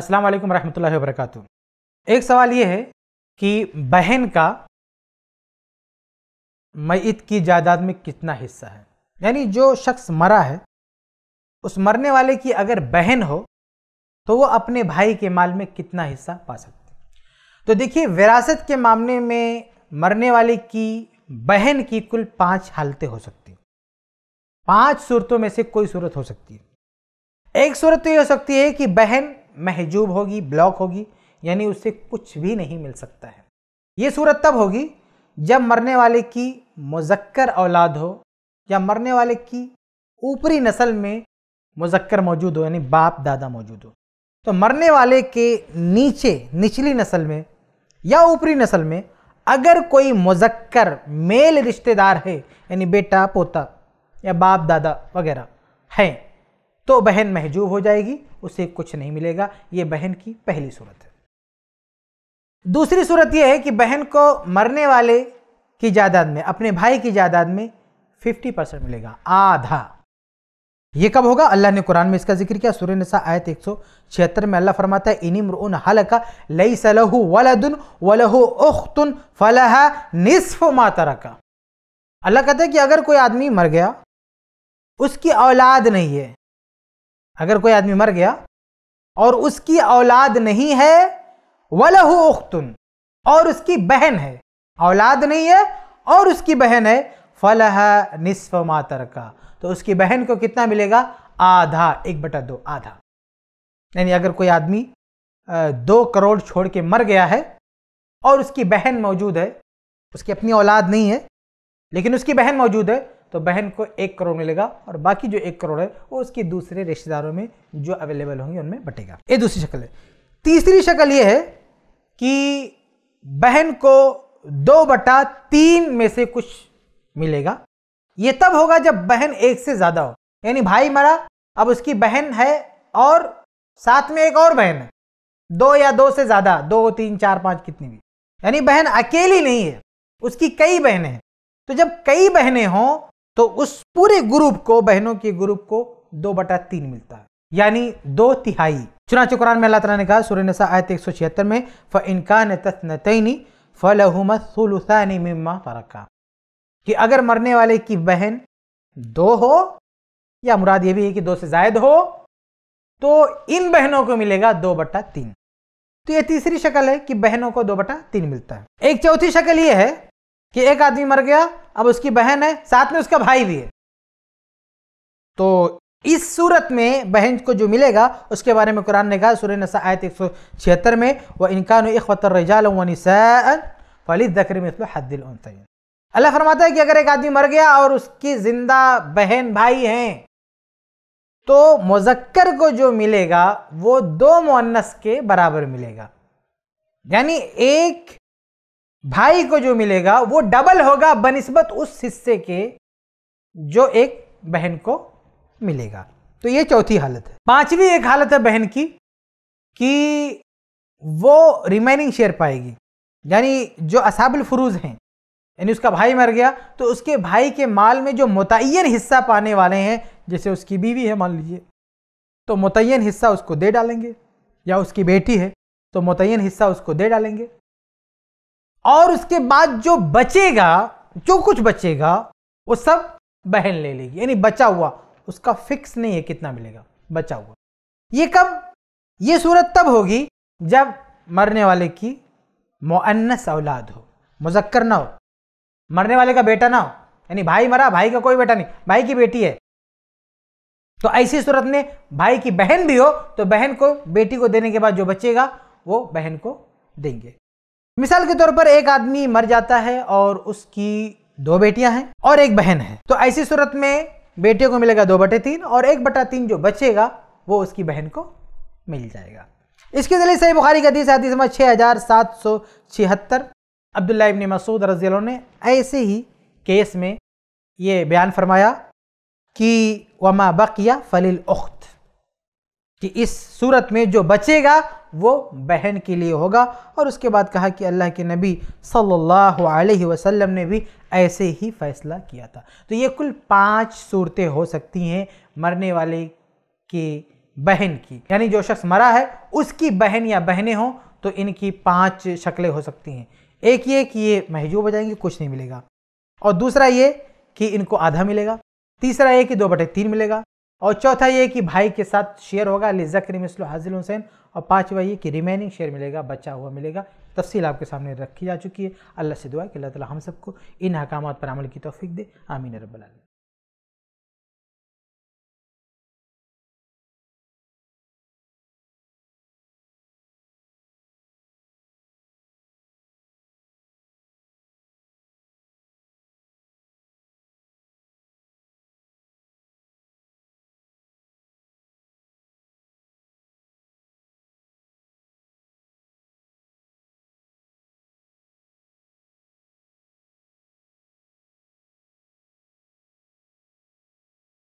अस्सलाम वालेकुम रहमतुल्लाहि वबरकatuh एक सवाल ये है कि बहन का मैत की जायदाद में कितना हिस्सा है यानी जो शख्स मरा है उस मरने वाले की अगर बहन हो तो वो अपने भाई के माल में कितना हिस्सा पा सकती तो देखिए विरासत के मामले में मरने वाले की बहन की कुल पांच हालतें हो सकती पांच सूरतों में से कोई सूरत हो सकती है एक सूरत तो ये हो सकती है कि बहन महजूब होगी ब्लॉक होगी यानी उससे कुछ भी नहीं मिल सकता है ये सूरत तब होगी जब मरने वाले की मुजक्कर औलाद हो या मरने वाले की ऊपरी नस्ल में मुजक्कर मौजूद हो यानी बाप दादा मौजूद हो तो मरने वाले के नीचे निचली नस्ल में या ऊपरी नस्ल में अगर कोई मुजक्कर मेल रिश्तेदार है यानी बेटा पोता या बाप दादा वगैरह हैं तो बहन महजूब हो जाएगी उसे कुछ नहीं मिलेगा ये बहन की पहली सूरत है दूसरी सूरत यह है कि बहन को मरने वाले की जायदाद में अपने भाई की जायदाद में 50 परसेंट मिलेगा आधा यह कब होगा अल्लाह ने कुरान में इसका जिक्र किया सूर्य नसा आयत छिहत्तर में अल्लाह फरमाता है उन हल हलका लई सलहु वलदुन वलहु उख्तुन फलह निसफ मातरा का अल्लाह कहता है कि अगर कोई आदमी मर गया उसकी औलाद नहीं है अगर कोई आदमी मर गया और उसकी औलाद नहीं है वलहु उख्तुन और उसकी बहन है औलाद नहीं है और उसकी बहन है फलह निसफ मातर का तो उसकी बहन को कितना मिलेगा आधा एक बटा दो आधा यानी अगर कोई आदमी दो करोड़ छोड़ के मर गया है और उसकी बहन मौजूद है उसकी अपनी औलाद नहीं है लेकिन उसकी बहन मौजूद है तो बहन को एक करोड़ मिलेगा और बाकी जो एक करोड़ है वो उसके दूसरे रिश्तेदारों में जो अवेलेबल होंगे उनमें बटेगा ये दूसरी शक्ल है तीसरी शक्ल ये है कि बहन को दो बटा तीन में से कुछ मिलेगा ये तब होगा जब बहन एक से ज़्यादा हो यानी भाई मरा अब उसकी बहन है और साथ में एक और बहन है दो या दो से ज़्यादा दो तीन चार पांच कितनी भी यानी बहन अकेली नहीं है उसकी कई बहनें हैं तो जब कई बहनें हों तो उस पूरे ग्रुप को बहनों के ग्रुप को दो बटा तीन मिलता है यानी दो तिहाई चुनाचे कुरान में अल्लाह तला ने कहा सूर्य आयत एक सौ छिहत्तर में फ इनकान तस्नतनी फलहुमतुलसानी मिम्मा फरका कि अगर मरने वाले की बहन दो हो या मुराद ये भी है कि दो से जायद हो तो इन बहनों को मिलेगा दो बटा तीन तो ये तीसरी शक्ल है कि बहनों को दो बटा तीन मिलता है एक चौथी शक्ल ये है कि एक आदमी मर गया अब उसकी बहन है साथ में उसका भाई भी है तो इस सूरत में बहन को जो मिलेगा उसके बारे में कुरान ने कहा सूर्य नसा आयत एक सौ छिहत्तर में वह इनकान इखतर फली जखर में अल्लाह फरमाता है कि अगर एक आदमी मर गया और उसकी जिंदा बहन भाई हैं तो मुजक्कर को जो मिलेगा वो दो मुन्नस के बराबर मिलेगा यानी एक भाई को जो मिलेगा वो डबल होगा बनस्बत उस हिस्से के जो एक बहन को मिलेगा तो ये चौथी हालत है पांचवी एक हालत है बहन की कि वो रिमेनिंग शेयर पाएगी यानी जो असाबुल फ्रूज हैं यानी उसका भाई मर गया तो उसके भाई के माल में जो मुतन हिस्सा पाने वाले हैं जैसे उसकी बीवी है मान लीजिए तो मुतन हिस्सा उसको दे डालेंगे या उसकी बेटी है तो मुतन हिस्सा उसको दे डालेंगे और उसके बाद जो बचेगा जो कुछ बचेगा वो सब बहन ले लेगी यानी बचा हुआ उसका फिक्स नहीं है कितना मिलेगा बचा हुआ ये कब ये सूरत तब होगी जब मरने वाले की मुअन्नस औलाद हो मुजक्कर ना हो मरने वाले का बेटा ना हो यानी भाई मरा भाई का कोई बेटा नहीं भाई की बेटी है तो ऐसी सूरत में भाई की बहन भी हो तो बहन को बेटी को देने के बाद जो बचेगा वो बहन को देंगे मिसाल के तौर पर एक आदमी मर जाता है और उसकी दो बेटियां हैं और एक बहन है तो ऐसी सूरत में बेटे को मिलेगा दो बटे तीन और एक बटा तीन जो बचेगा वो उसकी बहन को मिल जाएगा इसके जरिए सही बुखारी का हदीस हदीस छः हज़ार सात सौ छिहत्तर अब्दुल्ला इबन मसूद रजी ने ऐसे ही केस में ये बयान फरमाया कि वमा बकिया फलील उख्त कि इस सूरत में जो बचेगा वो बहन के लिए होगा और उसके बाद कहा कि अल्लाह के नबी सल्लल्लाहु अलैहि वसल्लम ने भी ऐसे ही फ़ैसला किया था तो ये कुल पांच सूरतें हो सकती हैं मरने वाले के बहन की यानी जो शख्स मरा है उसकी बहन या बहनें हों तो इनकी पांच शक्लें हो सकती हैं एक ये कि ये महजूब हो जाएंगे कुछ नहीं मिलेगा और दूसरा ये कि इनको आधा मिलेगा तीसरा ये कि दो बटे तीन मिलेगा और चौथा ये कि भाई के साथ शेयर होगा लिजक्र मिसल हाजिल हुसैन और पाँचवा ये कि रिमेनिंग शेयर मिलेगा बचा हुआ मिलेगा तफसील आपके सामने रखी जा चुकी है अल्लाह से दुआ कि अल्लाह ताला हम सबको इन अकाम पर अमल की तोफ़ी दे आमीन रबालमीन